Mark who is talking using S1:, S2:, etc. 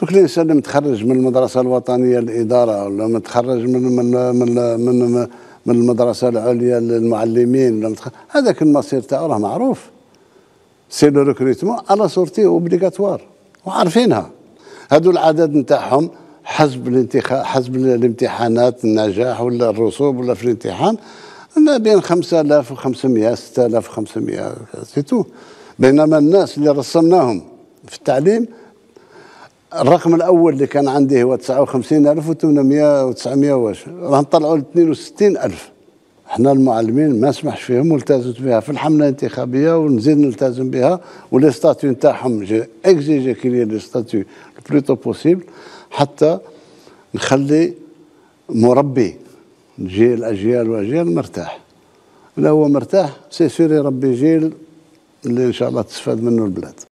S1: دوك الانسان اللي متخرج من المدرسه الوطنيه للاداره ولا متخرج من من من من, من المدرسه العليا للمعلمين هذاك المصير تاعو راه معروف سي لو ريكروتمون على سورتي اوبليغاتوار وعارفينها هادو العدد نتاعهم حسب الانتخاب حسب الامتحانات النجاح ولا الرسوب ولا في الامتحان ما بين 5500 6500 سي تو بينما الناس اللي رسمناهم في التعليم الرقم الاول اللي كان عندي هو 59800 و900 واش راه نطلعوا ل 62000 احنا المعلمين ما سمحش فيهم والتزمت بها في الحمله الانتخابيه ونزيد نلتزم بها ولي ستاتيو نتاعهم جي اكزيجي كيلي لي ستاتيو بلوتو بوسيبل حتى نخلي مربي جيل اجيال واجيال مرتاح لو هو مرتاح سي سير يربي جيل اللي ان شاء الله تستفاد منه البلاد